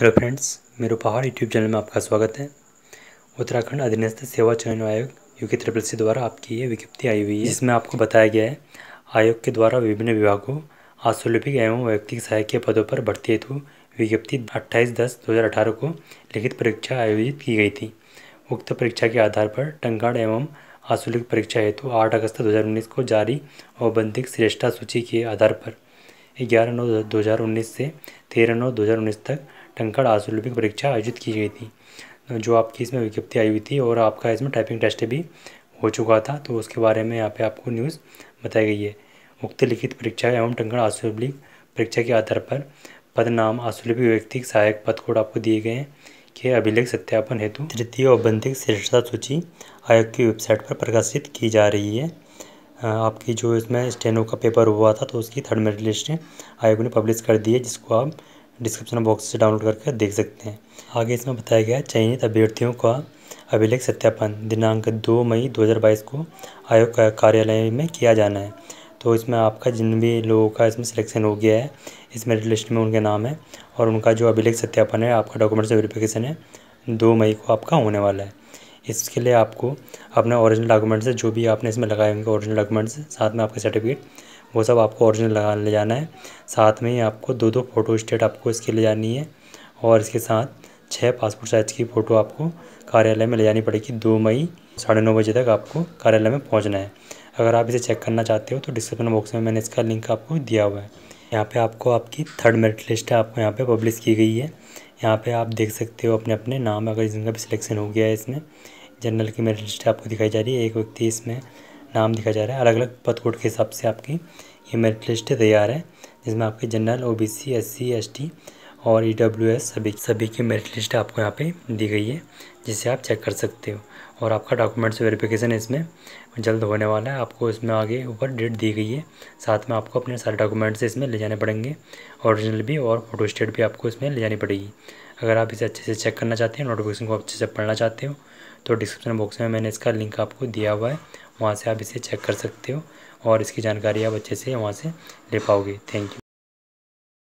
hello friends मेरे पहाड़ YouTube channel में आपका स्वागत है उत्तराखंड अधीनस्थ सेवा चयन आयोग यू के ट्रिपल सी द्वारा आपकी ये विज्ञप्ति आई हुई है इसमें आपको बताया गया है आयोग के द्वारा विभिन्न विभागों आसोलिपिक एवं वैयक्तिक सहायक के पदों पर भर्ती हेतु विज्ञप्ति अट्ठाईस दस दो हज़ार अठारह को लिखित परीक्षा आयोजित की गई थी उक्त परीक्षा के आधार पर टंगाड़ एवं आसुलिक परीक्षा हेतु आठ अगस्त दो को जारी औबंधिक श्रेष्ठा सूची के आधार पर ग्यारह नौ दो से तेरह नौ दो तक टंकड़ आसुलभिक परीक्षा आयोजित की गई थी जो आपकी इसमें विज्ञप्ति आई हुई थी और आपका इसमें टाइपिंग टेस्ट भी हो चुका था तो उसके बारे में यहाँ पे आपको न्यूज़ बताई गई है उक्त लिखित परीक्षा एवं टंकड़ आसुलभिक परीक्षा के आधार पर पद नाम आसुलभिक व्यक्ति सहायक पद कोड आपको दिए गए हैं के अभिलेख सत्यापन हेतु तृतीय औबंधिक श्रेष्ठता सूची आयोग की वेबसाइट पर प्रकाशित की जा रही है आपकी जो इसमें स्टेनो का पेपर हुआ था तो उसकी थर्ड मेरिट लिस्ट आयोग ने पब्लिश कर दी है जिसको आप डिस्क्रिप्शन बॉक्स से डाउनलोड करके देख सकते हैं आगे इसमें बताया गया चयनित अभ्यर्थियों का अभिलेख सत्यापन दिनांक दो मई 2022 को आयोग का कार्यालय में किया जाना है तो इसमें आपका जिन भी लोगों का इसमें सिलेक्शन हो गया है इस मेरिट लिस्ट में उनके नाम है और उनका जो अभिलेख सत्यापन है आपका डॉक्यूमेंट्स वेरिफिकेशन है दो मई को आपका होने वाला है इसके लिए आपको अपने ओरिजिनल डॉक्यूमेंट्स जो भी आपने इसमें लगाए होंगे ओरिजिनल डॉक्यूमेंट्स साथ में आपके सर्टिफिकेट वो सब आपको ओरिजिनल लगा ले जाना है साथ में ही आपको दो दो फ़ोटो स्टेट आपको इसकी ले जानी है और इसके साथ छः पासपोर्ट साइज़ की फ़ोटो आपको कार्यालय में ले जानी पड़ेगी दो मई साढ़े नौ बजे तक आपको कार्यालय में पहुंचना है अगर आप इसे चेक करना चाहते हो तो डिस्क्रिप्शन बॉक्स में मैंने इसका लिंक आपको दिया हुआ है यहाँ पे आपको आपकी थर्ड मेरिट लिस्ट है आपको यहाँ पे पब्लिश की गई है यहाँ पे आप देख सकते हो अपने अपने नाम अगर जिनका भी सिलेक्शन हो गया है इसमें जनरल की मेरिट लिस्ट आपको दिखाई जा रही है एक व्यक्ति इसमें नाम दिखा जा रहा है अलग अलग पद कोड के हिसाब से आपकी ये मेरिट लिस्ट तैयार है जिसमें आपके general O B C S C S T और ई डब्ल्यू एस सभी सभी की मेरिट लिस्ट आपको यहाँ पे दी गई है जिसे आप चेक कर सकते हो और आपका डॉक्यूमेंट्स वेरिफिकेशन इसमें जल्द होने वाला है आपको इसमें आगे ऊपर डेट दी गई है साथ में आपको अपने सारे डॉक्यूमेंट्स इसमें ले जाने पड़ेंगे ओरिजिनल भी और फोटो स्टेट भी आपको इसमें ले जानी पड़ेगी अगर आप इसे अच्छे से चेक करना चाहते हो नोटिफिकेशन को अच्छे से पढ़ना चाहते हो तो डिस्क्रिप्शन बॉक्स में मैंने इसका लिंक आपको दिया हुआ है वहाँ से आप इसे चेक कर सकते हो और इसकी जानकारी आप अच्छे से वहाँ से ले पाओगे थैंक यू